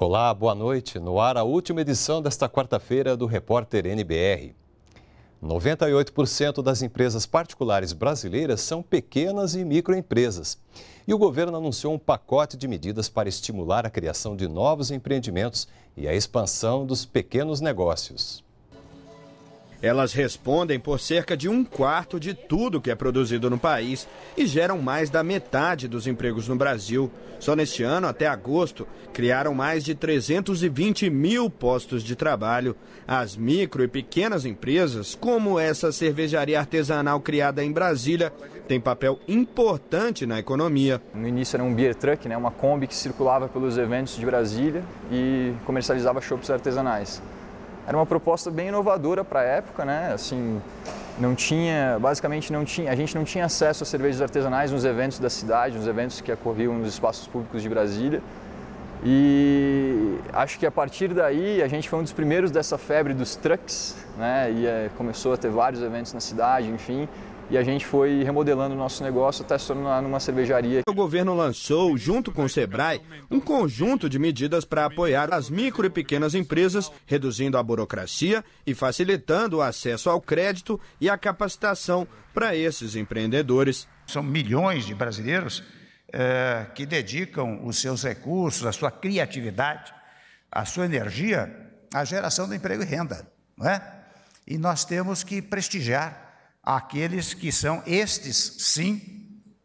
Olá, boa noite. No ar, a última edição desta quarta-feira do Repórter NBR. 98% das empresas particulares brasileiras são pequenas e microempresas. E o governo anunciou um pacote de medidas para estimular a criação de novos empreendimentos e a expansão dos pequenos negócios. Elas respondem por cerca de um quarto de tudo que é produzido no país e geram mais da metade dos empregos no Brasil. Só neste ano, até agosto, criaram mais de 320 mil postos de trabalho. As micro e pequenas empresas, como essa cervejaria artesanal criada em Brasília, têm papel importante na economia. No início era um beer truck, né, uma Kombi que circulava pelos eventos de Brasília e comercializava chopps artesanais. Era uma proposta bem inovadora para a época, né? Assim, não tinha, basicamente não tinha, a gente não tinha acesso a cervejas artesanais nos eventos da cidade, nos eventos que ocorriam nos espaços públicos de Brasília. E acho que a partir daí a gente foi um dos primeiros dessa febre dos trucks, né? E é, começou a ter vários eventos na cidade, enfim e a gente foi remodelando o nosso negócio, testando lá numa cervejaria. O governo lançou, junto com o Sebrae, um conjunto de medidas para apoiar as micro e pequenas empresas, reduzindo a burocracia e facilitando o acesso ao crédito e à capacitação para esses empreendedores. São milhões de brasileiros é, que dedicam os seus recursos, a sua criatividade, a sua energia à geração do emprego e renda. Não é? E nós temos que prestigiar Aqueles que são estes, sim,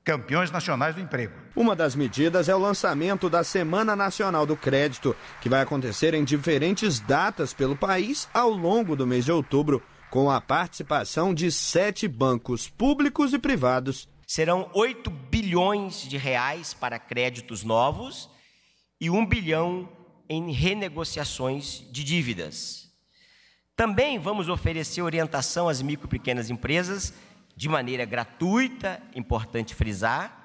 campeões nacionais do emprego. Uma das medidas é o lançamento da Semana Nacional do Crédito, que vai acontecer em diferentes datas pelo país ao longo do mês de outubro, com a participação de sete bancos públicos e privados. Serão 8 bilhões de reais para créditos novos e 1 bilhão em renegociações de dívidas. Também vamos oferecer orientação às micro e pequenas empresas de maneira gratuita, importante frisar,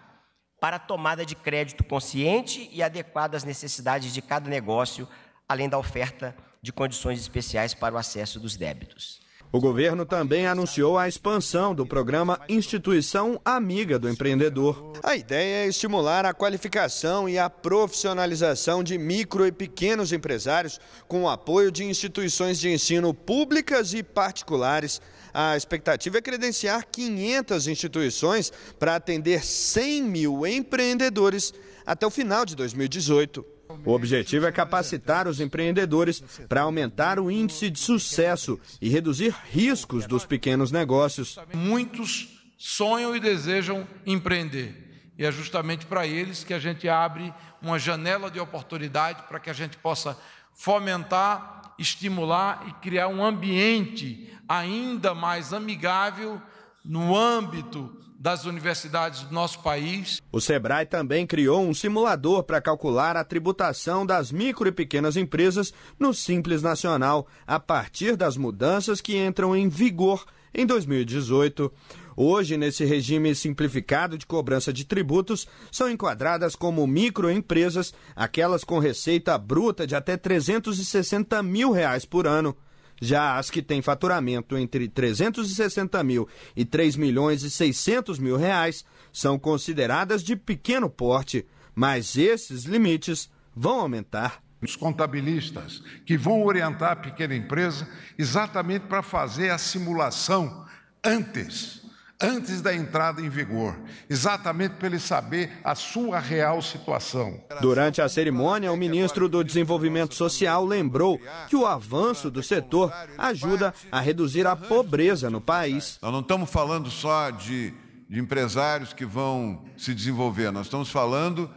para tomada de crédito consciente e adequada às necessidades de cada negócio, além da oferta de condições especiais para o acesso dos débitos. O governo também anunciou a expansão do programa Instituição Amiga do Empreendedor. A ideia é estimular a qualificação e a profissionalização de micro e pequenos empresários com o apoio de instituições de ensino públicas e particulares. A expectativa é credenciar 500 instituições para atender 100 mil empreendedores até o final de 2018. O objetivo é capacitar os empreendedores para aumentar o índice de sucesso e reduzir riscos dos pequenos negócios. Muitos sonham e desejam empreender. E é justamente para eles que a gente abre uma janela de oportunidade para que a gente possa fomentar, estimular e criar um ambiente ainda mais amigável no âmbito das universidades do nosso país. O Sebrae também criou um simulador para calcular a tributação das micro e pequenas empresas no Simples Nacional, a partir das mudanças que entram em vigor em 2018. Hoje, nesse regime simplificado de cobrança de tributos, são enquadradas como microempresas aquelas com receita bruta de até 360 mil reais por ano. Já as que têm faturamento entre 360 mil e 3 milhões e 600 mil reais são consideradas de pequeno porte, mas esses limites vão aumentar. Os contabilistas que vão orientar a pequena empresa exatamente para fazer a simulação antes antes da entrada em vigor, exatamente para ele saber a sua real situação. Durante a cerimônia, o ministro do Desenvolvimento Social lembrou que o avanço do setor ajuda a reduzir a pobreza no país. Nós não estamos falando só de, de empresários que vão se desenvolver, nós estamos falando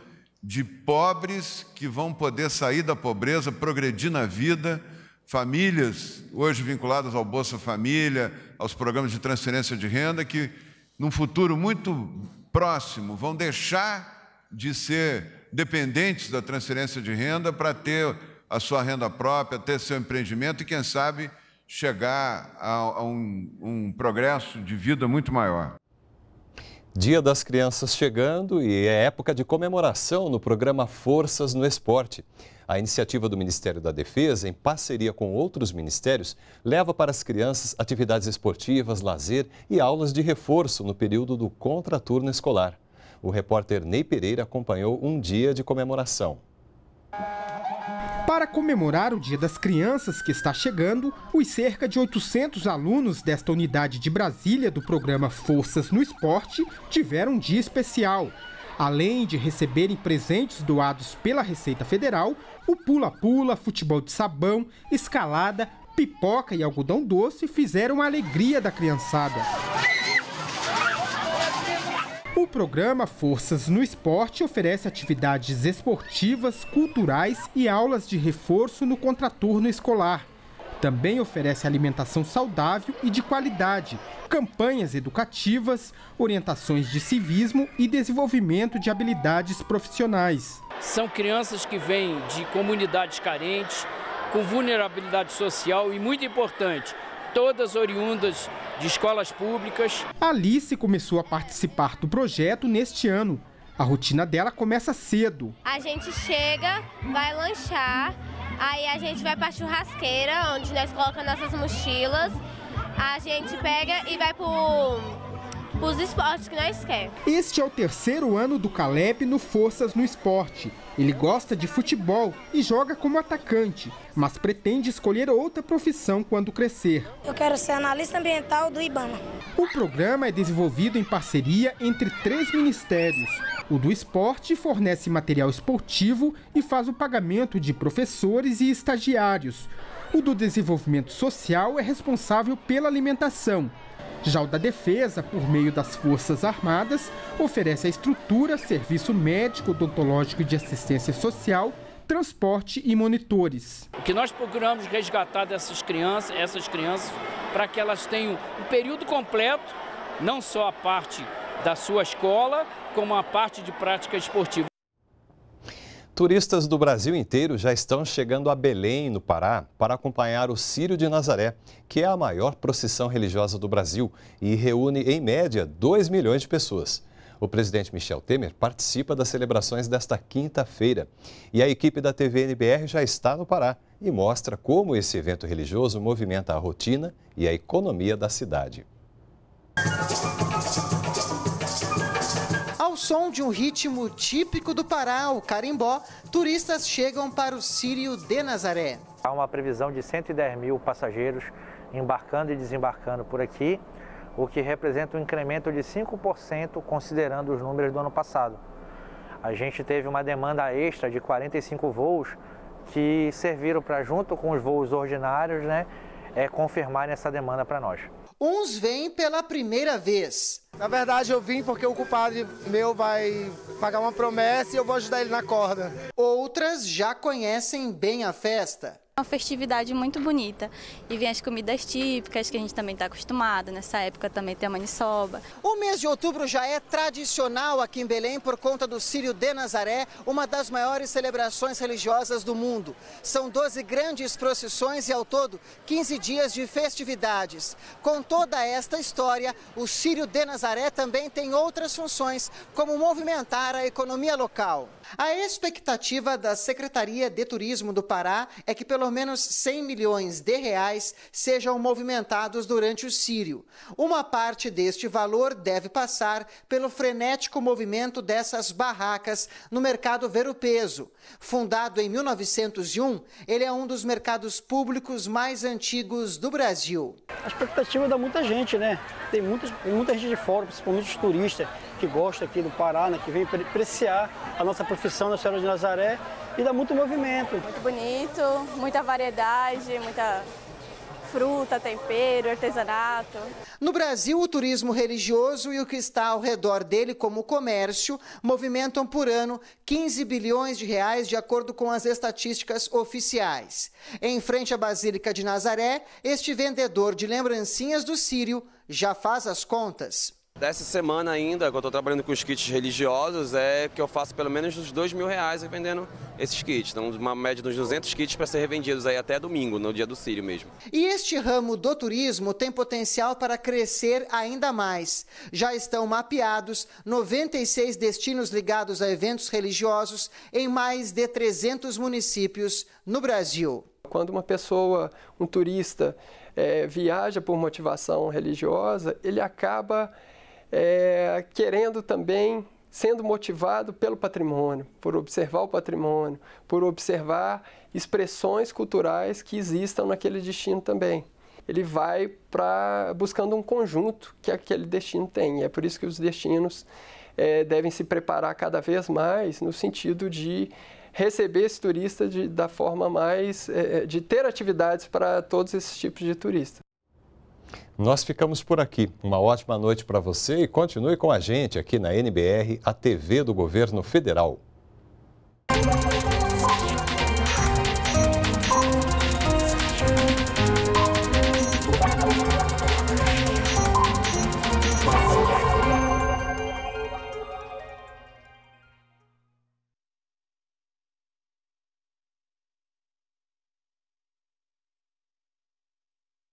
de pobres que vão poder sair da pobreza, progredir na vida famílias hoje vinculadas ao Bolsa Família, aos programas de transferência de renda, que num futuro muito próximo vão deixar de ser dependentes da transferência de renda para ter a sua renda própria, ter seu empreendimento e, quem sabe, chegar a, a um, um progresso de vida muito maior. Dia das Crianças chegando e é época de comemoração no programa Forças no Esporte. A iniciativa do Ministério da Defesa, em parceria com outros ministérios, leva para as crianças atividades esportivas, lazer e aulas de reforço no período do contraturno escolar. O repórter Ney Pereira acompanhou um dia de comemoração. Para comemorar o Dia das Crianças que está chegando, os cerca de 800 alunos desta unidade de Brasília do programa Forças no Esporte tiveram um dia especial Além de receberem presentes doados pela Receita Federal, o pula-pula, futebol de sabão, escalada, pipoca e algodão doce fizeram a alegria da criançada. O programa Forças no Esporte oferece atividades esportivas, culturais e aulas de reforço no contraturno escolar. Também oferece alimentação saudável e de qualidade, campanhas educativas, orientações de civismo e desenvolvimento de habilidades profissionais. São crianças que vêm de comunidades carentes, com vulnerabilidade social e, muito importante, todas oriundas de escolas públicas. Alice começou a participar do projeto neste ano. A rotina dela começa cedo. A gente chega, vai lanchar, Aí a gente vai pra churrasqueira, onde nós colocamos nossas mochilas. A gente pega e vai pro os esportes que nós queremos. Este é o terceiro ano do Caleb no Forças no Esporte. Ele gosta de futebol e joga como atacante, mas pretende escolher outra profissão quando crescer. Eu quero ser analista ambiental do IBAMA. O programa é desenvolvido em parceria entre três ministérios: o do esporte fornece material esportivo e faz o pagamento de professores e estagiários. O do desenvolvimento social é responsável pela alimentação. Já o da defesa, por meio das Forças Armadas, oferece a estrutura, serviço médico, odontológico e de assistência social, transporte e monitores. O que nós procuramos resgatar dessas crianças, essas crianças, para que elas tenham um período completo, não só a parte da sua escola, como a parte de prática esportiva. Turistas do Brasil inteiro já estão chegando a Belém, no Pará, para acompanhar o Círio de Nazaré, que é a maior procissão religiosa do Brasil e reúne, em média, 2 milhões de pessoas. O presidente Michel Temer participa das celebrações desta quinta-feira. E a equipe da TV NBR já está no Pará e mostra como esse evento religioso movimenta a rotina e a economia da cidade. Ao som de um ritmo típico do Pará, o carimbó, turistas chegam para o Sírio de Nazaré. Há uma previsão de 110 mil passageiros embarcando e desembarcando por aqui, o que representa um incremento de 5% considerando os números do ano passado. A gente teve uma demanda extra de 45 voos que serviram para, junto com os voos ordinários, né, é, confirmarem essa demanda para nós. Uns vêm pela primeira vez, na verdade, eu vim porque o culpado meu vai pagar uma promessa e eu vou ajudar ele na corda. Outras já conhecem bem a festa. Uma festividade muito bonita e vem as comidas típicas que a gente também está acostumado. Nessa época também tem a maniçoba. O mês de outubro já é tradicional aqui em Belém por conta do Círio de Nazaré, uma das maiores celebrações religiosas do mundo. São 12 grandes procissões e ao todo 15 dias de festividades. Com toda esta história, o Círio de Nazaré também tem outras funções, como movimentar a economia local. A expectativa da Secretaria de Turismo do Pará é que pelo pelo menos 100 milhões de reais sejam movimentados durante o Sírio. Uma parte deste valor deve passar pelo frenético movimento dessas barracas no mercado Ver-o-Peso. Fundado em 1901, ele é um dos mercados públicos mais antigos do Brasil. A expectativa é da muita gente, né? Tem, muita gente de fora, principalmente os turistas que gostam aqui do Pará, né? que vem apreciar a nossa profissão na Senhora de Nazaré e dá muito movimento. Muito bonito, muita variedade, muita fruta, tempero, artesanato. No Brasil, o turismo religioso e o que está ao redor dele, como o comércio, movimentam por ano 15 bilhões de reais, de acordo com as estatísticas oficiais. Em frente à Basílica de Nazaré, este vendedor de lembrancinhas do Sírio já faz as contas. Dessa semana ainda, quando eu estou trabalhando com os kits religiosos, é que eu faço pelo menos uns dois mil reais vendendo esses kits. Então, uma média de uns 200 kits para ser revendidos aí até domingo, no dia do Sírio mesmo. E este ramo do turismo tem potencial para crescer ainda mais. Já estão mapeados 96 destinos ligados a eventos religiosos em mais de 300 municípios no Brasil. Quando uma pessoa, um turista, é, viaja por motivação religiosa, ele acaba é, querendo também, sendo motivado pelo patrimônio, por observar o patrimônio, por observar expressões culturais que existam naquele destino também. Ele vai para buscando um conjunto que aquele destino tem. E é por isso que os destinos é, devem se preparar cada vez mais no sentido de receber esse turista de, da forma mais é, é de ter atividades para todos esses tipos de turista. Nós ficamos por aqui. Uma ótima noite para você e continue com a gente aqui na NBR, a TV do Governo Federal.